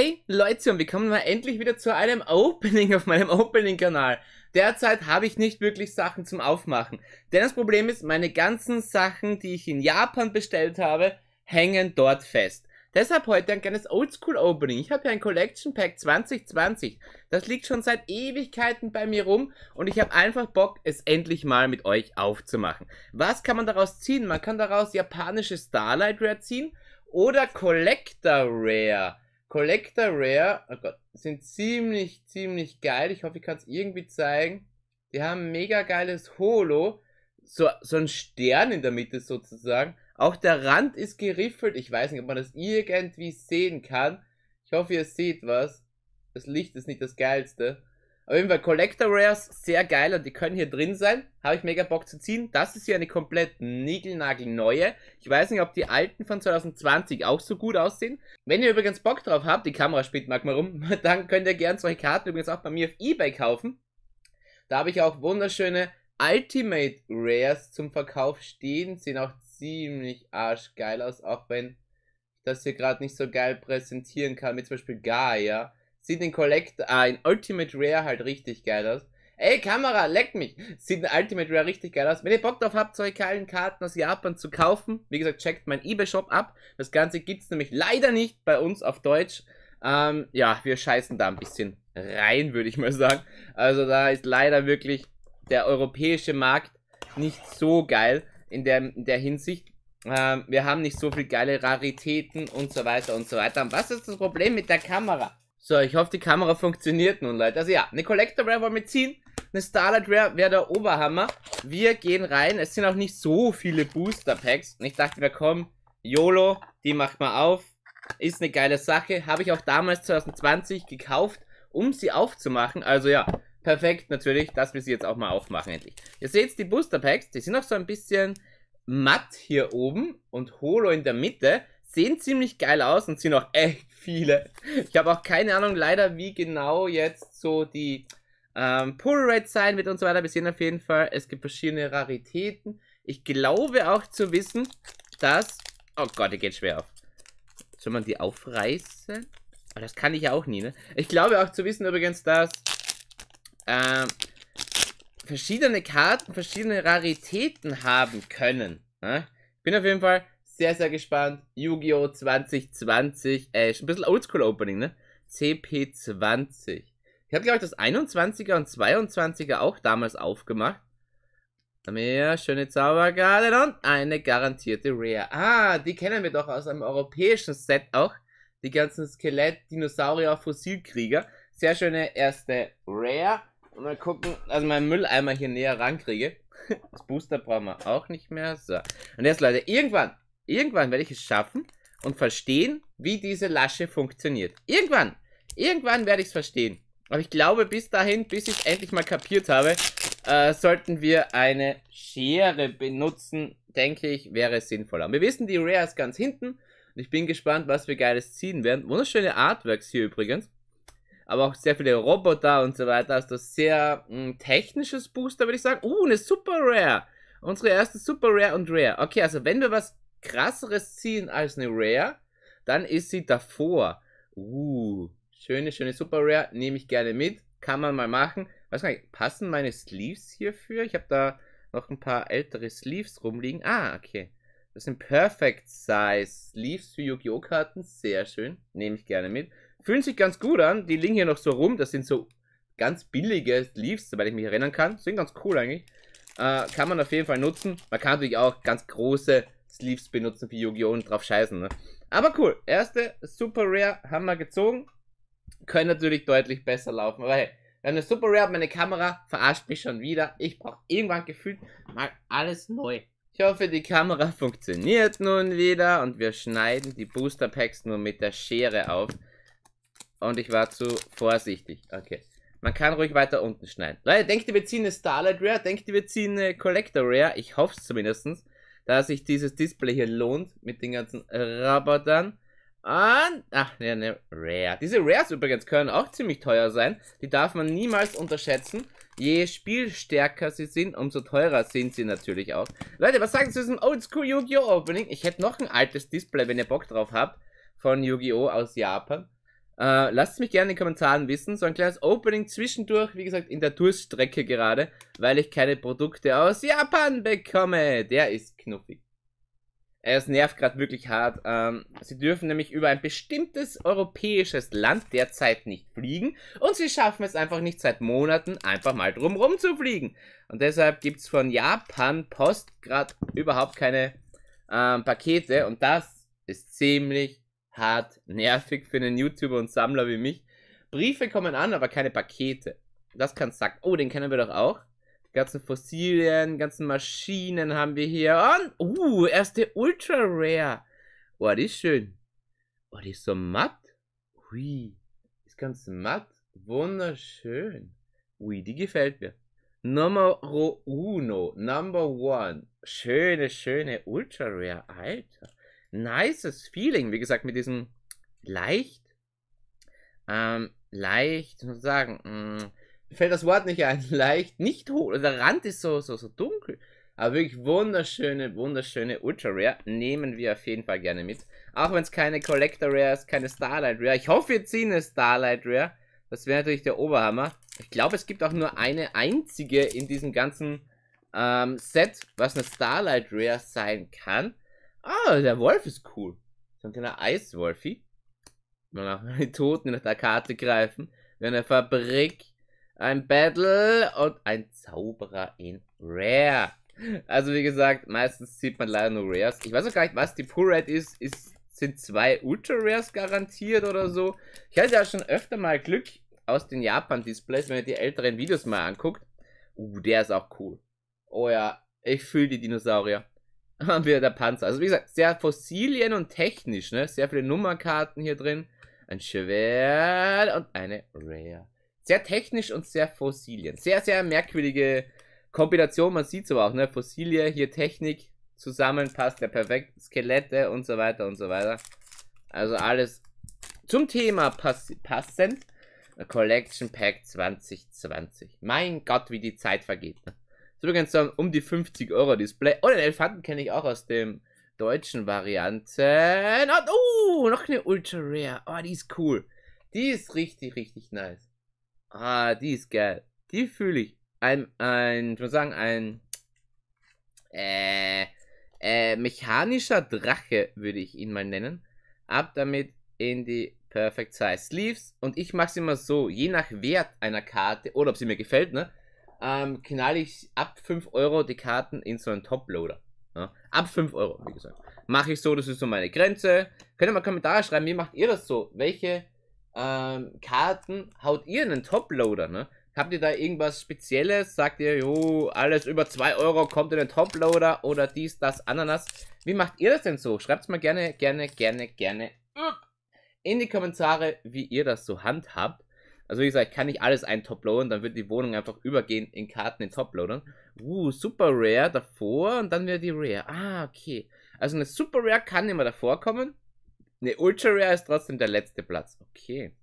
Hey Leute und willkommen mal endlich wieder zu einem Opening auf meinem Opening-Kanal. Derzeit habe ich nicht wirklich Sachen zum Aufmachen, denn das Problem ist, meine ganzen Sachen, die ich in Japan bestellt habe, hängen dort fest. Deshalb heute ein kleines Oldschool-Opening. Ich habe hier ein Collection Pack 2020. Das liegt schon seit Ewigkeiten bei mir rum und ich habe einfach Bock, es endlich mal mit euch aufzumachen. Was kann man daraus ziehen? Man kann daraus japanische Starlight Rare ziehen oder Collector Rare. Collector Rare oh Gott, sind ziemlich, ziemlich geil. Ich hoffe, ich kann es irgendwie zeigen. Die haben mega geiles Holo. So, so ein Stern in der Mitte sozusagen. Auch der Rand ist geriffelt. Ich weiß nicht, ob man das irgendwie sehen kann. Ich hoffe, ihr seht was. Das Licht ist nicht das geilste. Auf jeden Fall Collector Rares, sehr geil und die können hier drin sein. Habe ich mega Bock zu ziehen. Das ist hier eine komplett niegelnagelneue. Ich weiß nicht, ob die alten von 2020 auch so gut aussehen. Wenn ihr übrigens Bock drauf habt, die Kamera spielt mag mal rum, dann könnt ihr gerne solche Karten übrigens auch bei mir auf Ebay kaufen. Da habe ich auch wunderschöne Ultimate Rares zum Verkauf stehen. Sehen auch ziemlich arschgeil aus, auch wenn ich das hier gerade nicht so geil präsentieren kann, mit zum Beispiel Gaia Sieht in Collect, äh, in Ultimate Rare halt richtig geil aus. Ey, Kamera, leck mich! Sieht in Ultimate Rare richtig geil aus. Wenn ihr Bock drauf habt, solche geilen Karten aus Japan zu kaufen, wie gesagt, checkt mein Ebay-Shop ab. Das Ganze gibt's nämlich leider nicht bei uns auf Deutsch. Ähm, ja, wir scheißen da ein bisschen rein, würde ich mal sagen. Also da ist leider wirklich der europäische Markt nicht so geil in der, in der Hinsicht. Ähm, wir haben nicht so viele geile Raritäten und so weiter und so weiter. Und was ist das Problem mit der Kamera? So, ich hoffe, die Kamera funktioniert nun, Leute. Also ja, eine Collector Rare wollen wir ziehen. Eine Starlight Rare wäre der Oberhammer. Wir gehen rein. Es sind auch nicht so viele Booster Packs. Und ich dachte mir, komm, YOLO, die macht mal auf. Ist eine geile Sache. Habe ich auch damals 2020 gekauft, um sie aufzumachen. Also ja, perfekt natürlich, dass wir sie jetzt auch mal aufmachen endlich. Ihr seht die Booster Packs, die sind auch so ein bisschen matt hier oben und Holo in der Mitte. Sehen ziemlich geil aus und sind auch echt viele. Ich habe auch keine Ahnung, leider, wie genau jetzt so die ähm, Pull Rate sein wird und so weiter. Wir sehen auf jeden Fall, es gibt verschiedene Raritäten. Ich glaube auch zu wissen, dass... Oh Gott, die geht schwer auf. Soll man die aufreißen? Aber das kann ich ja auch nie, ne? Ich glaube auch zu wissen übrigens, dass... Ähm, verschiedene Karten verschiedene Raritäten haben können. Ne? Ich bin auf jeden Fall sehr, sehr gespannt. Yu-Gi-Oh! 2020. Äh, ist ein bisschen Oldschool-Opening, ne? CP20. Ich habe, glaube ich, das 21er und 22er auch damals aufgemacht. Mehr schöne Zaubergarde und eine garantierte Rare. Ah, die kennen wir doch aus einem europäischen Set auch. Die ganzen Skelett, Dinosaurier, Fossilkrieger. Sehr schöne erste Rare. Und mal gucken, also mein Mülleimer hier näher rankriege. Das Booster brauchen wir auch nicht mehr. So. Und jetzt, Leute, irgendwann Irgendwann werde ich es schaffen und verstehen, wie diese Lasche funktioniert. Irgendwann. Irgendwann werde ich es verstehen. Aber ich glaube, bis dahin, bis ich es endlich mal kapiert habe, äh, sollten wir eine Schere benutzen. Denke ich, wäre sinnvoller. Wir wissen, die Rare ist ganz hinten. Und ich bin gespannt, was wir Geiles ziehen werden. Wunderschöne Artworks hier übrigens. Aber auch sehr viele Roboter und so weiter. Also sehr ein hm, technisches Booster, würde ich sagen. Uh, eine Super Rare. Unsere erste Super Rare und Rare. Okay, also wenn wir was krasseres ziehen als eine Rare, dann ist sie davor. Uh, schöne, schöne Super Rare, nehme ich gerne mit, kann man mal machen. Weiß gar nicht, passen meine Sleeves hierfür? Ich habe da noch ein paar ältere Sleeves rumliegen. Ah, okay. Das sind Perfect Size Sleeves für Yu-Gi-Oh! Karten, sehr schön, nehme ich gerne mit. Fühlen sich ganz gut an, die liegen hier noch so rum, das sind so ganz billige Sleeves, soweit ich mich erinnern kann. Sind ganz cool eigentlich. Äh, kann man auf jeden Fall nutzen. Man kann natürlich auch ganz große Sleeves benutzen für Yu-Gi-Oh! und drauf scheißen. Ne? Aber cool, erste Super Rare haben wir gezogen. Können natürlich deutlich besser laufen, weil eine Super Rare hat, meine Kamera verarscht mich schon wieder. Ich brauche irgendwann gefühlt mal alles neu. Ich hoffe, die Kamera funktioniert nun wieder und wir schneiden die Booster Packs nur mit der Schere auf. Und ich war zu vorsichtig. Okay. Man kann ruhig weiter unten schneiden. Leute, denkt ihr, wir ziehen eine Starlight Rare? Denkt ihr, wir ziehen eine Collector Rare? Ich hoffe es zumindest dass sich dieses Display hier lohnt mit den ganzen Rabattern. Und, ach, ne, ne, Rare. Diese Rares übrigens können auch ziemlich teuer sein. Die darf man niemals unterschätzen. Je spielstärker sie sind, umso teurer sind sie natürlich auch. Leute, was sagen Sie zu diesem Oldschool Yu-Gi-Oh! Opening? Ich hätte noch ein altes Display, wenn ihr Bock drauf habt, von Yu-Gi-Oh! aus Japan. Äh, lasst mich gerne in den Kommentaren wissen. So ein kleines Opening zwischendurch, wie gesagt, in der Durststrecke gerade, weil ich keine Produkte aus Japan bekomme. Der ist knuffig. Er ist nervt gerade wirklich hart. Ähm, sie dürfen nämlich über ein bestimmtes europäisches Land derzeit nicht fliegen und sie schaffen es einfach nicht seit Monaten einfach mal drumrum zu fliegen. Und deshalb gibt es von Japan Post gerade überhaupt keine ähm, Pakete und das ist ziemlich hart nervig für einen YouTuber und Sammler wie mich. Briefe kommen an, aber keine Pakete. Das kann Sack. Oh, den kennen wir doch auch. Die ganzen Fossilien, ganzen Maschinen haben wir hier. Und, uh, erste Ultra Rare. Oh, die ist schön. Oh, die ist so matt. Hui. ist ganz matt. Wunderschön. Ui, die gefällt mir. Nummer uno, number one. Schöne, schöne Ultra Rare, Alter nices Feeling, wie gesagt, mit diesem leicht, ähm, leicht, muss ich sagen, mh, mm, fällt das Wort nicht ein, leicht, nicht hoch, der Rand ist so, so, so dunkel, aber wirklich wunderschöne, wunderschöne Ultra Rare, nehmen wir auf jeden Fall gerne mit, auch wenn es keine Collector Rare ist, keine Starlight Rare, ich hoffe, wir ziehen eine Starlight Rare, das wäre natürlich der Oberhammer, ich glaube, es gibt auch nur eine einzige in diesem ganzen ähm, Set, was eine Starlight Rare sein kann, Ah, der Wolf ist cool. So ein kleiner Eiswolfi. Mal nach die Toten nach der Karte greifen. Wir haben eine Fabrik, ein Battle und ein Zauberer in Rare. Also wie gesagt, meistens sieht man leider nur Rares. Ich weiß auch gar nicht, was die Pull Rate ist. ist sind zwei Ultra Rares garantiert oder so. Ich hatte ja schon öfter mal Glück aus den Japan-Displays, wenn ihr die älteren Videos mal anguckt. Uh, der ist auch cool. Oh ja, ich fühle die Dinosaurier. Und wieder der Panzer. Also wie gesagt, sehr Fossilien und technisch, ne? Sehr viele Nummerkarten hier drin. Ein Schwert und eine Rare. Sehr technisch und sehr Fossilien. Sehr, sehr merkwürdige Kombination. Man sieht es aber auch, ne? Fossilie, hier Technik. Zusammen passt ja perfekt. Skelette und so weiter und so weiter. Also alles zum Thema pass passend. A Collection Pack 2020. Mein Gott, wie die Zeit vergeht. Ne? So übrigens dann um die 50 Euro Display. Oh, den Elefanten kenne ich auch aus dem deutschen Varianten. Und, oh, noch eine Ultra Rare. Oh, die ist cool. Die ist richtig, richtig nice. Ah, die ist geil. Die fühle ich. Ein, ein, ich muss sagen, ein, äh, äh, mechanischer Drache würde ich ihn mal nennen. Ab damit in die Perfect Size Sleeves. Und ich mache es immer so, je nach Wert einer Karte oder ob sie mir gefällt, ne? ähm, knall ich ab 5 Euro die Karten in so einen Toploader. Ja? Ab 5 Euro, wie gesagt. Mache ich so, das ist so meine Grenze. Könnt ihr mal Kommentare schreiben, wie macht ihr das so? Welche ähm, Karten haut ihr in den Toploader? Ne? Habt ihr da irgendwas Spezielles? Sagt ihr, jo, alles über 2 Euro kommt in den Toploader oder dies, das, Ananas? Wie macht ihr das denn so? Schreibt es mal gerne, gerne, gerne, gerne in die Kommentare, wie ihr das so handhabt. Also wie gesagt, ich kann nicht alles ein Toploaden, dann wird die Wohnung einfach übergehen in Karten in Toploadern. Uh, Super Rare davor und dann wäre die Rare. Ah, okay. Also eine Super Rare kann immer davor kommen. Eine Ultra Rare ist trotzdem der letzte Platz. Okay.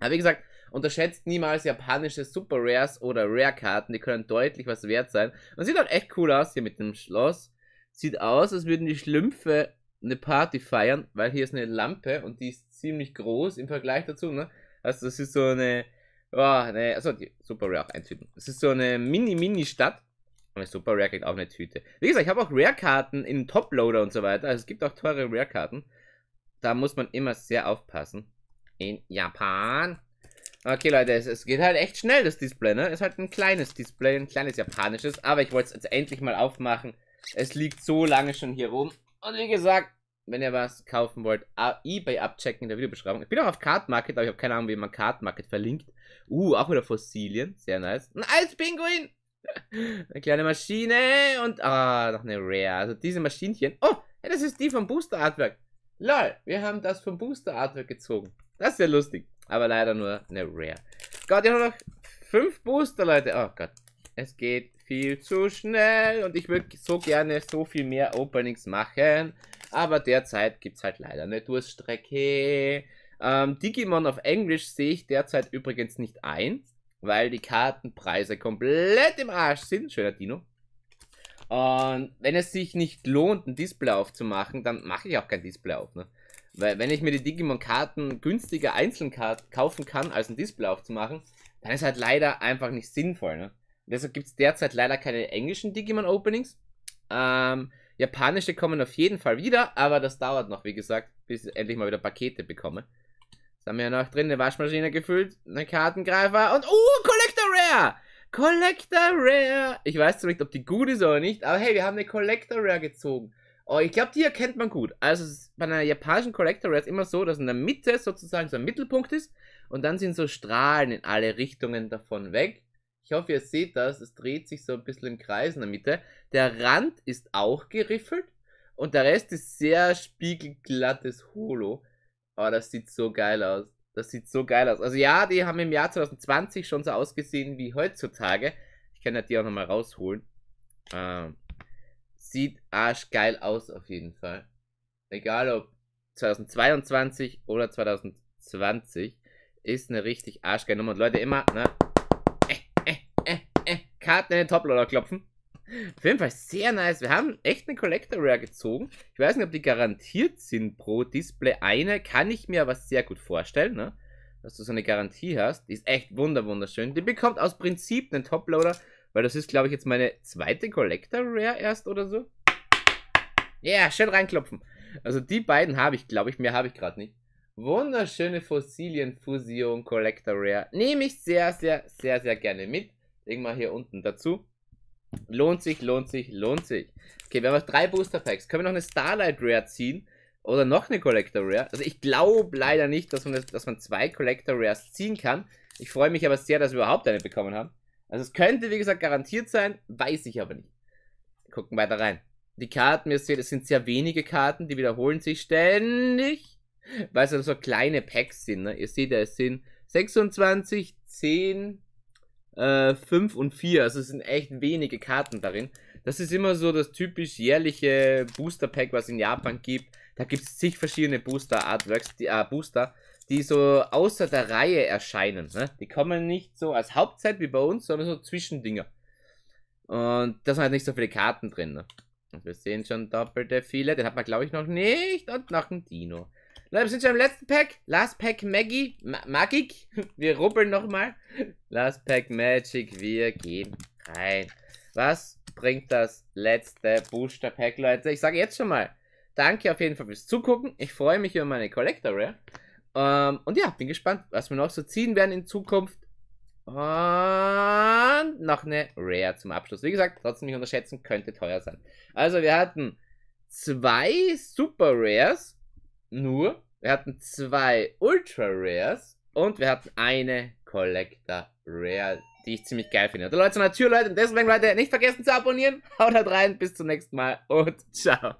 Aber wie gesagt, unterschätzt niemals japanische Super Rares oder Rare Karten. Die können deutlich was wert sein. Und sieht auch echt cool aus hier mit dem Schloss. Sieht aus, als würden die Schlümpfe eine Party feiern, weil hier ist eine Lampe und die ist ziemlich groß im Vergleich dazu, ne? Also das ist so eine, oh, ne, also die Super Rare auch eintüten. Es ist so eine Mini-Mini-Stadt. Und Super Rare kriegt auch eine Tüte. Wie gesagt, ich habe auch Rare-Karten in Top-Loader und so weiter. Also es gibt auch teure Rare-Karten. Da muss man immer sehr aufpassen. In Japan. Okay, Leute, es, es, geht halt echt schnell, das Display, ne? Ist halt ein kleines Display, ein kleines japanisches. Aber ich wollte es jetzt endlich mal aufmachen. Es liegt so lange schon hier rum. Und wie gesagt, wenn ihr was kaufen wollt, eBay abchecken in der Videobeschreibung. Ich bin auch auf Card Market, aber ich habe keine Ahnung, wie man Card Market verlinkt. Uh, auch wieder Fossilien. Sehr nice. Ein Eispinguin! eine kleine Maschine und. Ah, oh, noch eine Rare. Also diese Maschinchen. Oh, hey, das ist die vom Booster Artwork. Lol, wir haben das vom Booster Artwork gezogen. Das ist ja lustig. Aber leider nur eine Rare. Gott, ich habe noch fünf Booster, Leute. Oh Gott. Es geht viel zu schnell und ich würde so gerne so viel mehr Openings machen. Aber derzeit gibt es halt leider eine Durststrecke. Ähm, Digimon auf Englisch sehe ich derzeit übrigens nicht ein, weil die Kartenpreise komplett im Arsch sind. Schöner Dino. Und wenn es sich nicht lohnt, ein Display aufzumachen, dann mache ich auch kein Display auf. Ne? Weil wenn ich mir die Digimon-Karten günstiger einzeln kaufen kann, als ein Display aufzumachen, dann ist halt leider einfach nicht sinnvoll. Ne? Deshalb gibt es derzeit leider keine englischen Digimon-Openings. Ähm, Japanische kommen auf jeden Fall wieder, aber das dauert noch, wie gesagt, bis ich endlich mal wieder Pakete bekomme. Jetzt haben wir ja noch drin eine Waschmaschine gefüllt, eine Kartengreifer und... Uh, Collector Rare! Collector Rare! Ich weiß zwar nicht, ob die gut ist oder nicht, aber hey, wir haben eine Collector Rare gezogen. Oh, ich glaube, die erkennt man gut. Also bei einer japanischen Collector Rare ist immer so, dass in der Mitte sozusagen so ein Mittelpunkt ist und dann sind so Strahlen in alle Richtungen davon weg. Ich hoffe, ihr seht das. Es dreht sich so ein bisschen im Kreis in der Mitte. Der Rand ist auch geriffelt. Und der Rest ist sehr spiegelglattes Holo. Aber das sieht so geil aus. Das sieht so geil aus. Also ja, die haben im Jahr 2020 schon so ausgesehen wie heutzutage. Ich kann ja die auch nochmal rausholen. Ähm, sieht arschgeil aus auf jeden Fall. Egal ob 2022 oder 2020 ist eine richtig arschgeile Nummer. Und Leute, immer, ne, Karten in den Toploader klopfen. Auf jeden Fall sehr nice. Wir haben echt eine Collector Rare gezogen. Ich weiß nicht, ob die garantiert sind pro Display. Eine kann ich mir aber sehr gut vorstellen, ne? dass du so eine Garantie hast. Die ist echt wunderschön. Die bekommt aus Prinzip einen Toploader, weil das ist, glaube ich, jetzt meine zweite Collector Rare erst oder so. Ja, yeah, schön reinklopfen. Also die beiden habe ich, glaube ich. Mehr habe ich gerade nicht. Wunderschöne Fossilienfusion Collector Rare. Nehme ich sehr, sehr, sehr, sehr gerne mit irgendwann hier unten dazu. Lohnt sich, lohnt sich, lohnt sich. Okay, wir haben noch drei Booster Packs. Können wir noch eine Starlight Rare ziehen? Oder noch eine Collector Rare? Also ich glaube leider nicht, dass man, das, dass man zwei Collector Rares ziehen kann. Ich freue mich aber sehr, dass wir überhaupt eine bekommen haben. Also es könnte, wie gesagt, garantiert sein, weiß ich aber nicht. Wir gucken weiter rein. Die Karten, ihr seht, es sind sehr wenige Karten, die wiederholen sich ständig. Weil es also so kleine Packs sind, ne? Ihr seht ja, es sind 26, 10, äh, 5 und 4. Also es sind echt wenige Karten darin. Das ist immer so das typisch jährliche Booster Pack, was in Japan gibt. Da gibt es zig verschiedene Booster Artworks, die, äh, Booster, die so außer der Reihe erscheinen. Ne? Die kommen nicht so als Hauptzeit wie bei uns, sondern so Zwischendinger. Und da sind halt nicht so viele Karten drin. Ne? Und wir sehen schon doppelte viele. Den hat man, glaube ich, noch nicht. Und noch ein Dino. Leute, wir sind schon im letzten Pack. Last Pack Maggie. Ma Magic. Wir rubbeln nochmal. Last Pack Magic. Wir gehen rein. Was bringt das letzte Booster Pack, Leute? Ich sage jetzt schon mal. Danke auf jeden Fall fürs Zugucken. Ich freue mich über meine Collector Rare. Ähm, und ja, bin gespannt, was wir noch so ziehen werden in Zukunft. Und noch eine Rare zum Abschluss. Wie gesagt, trotzdem nicht unterschätzen, könnte teuer sein. Also wir hatten zwei Super Rares nur, wir hatten zwei Ultra Rares und wir hatten eine Collector Rare, die ich ziemlich geil finde. Und Leute, natürlich, Leute, deswegen, Leute, nicht vergessen zu abonnieren. Haut halt rein, bis zum nächsten Mal und ciao.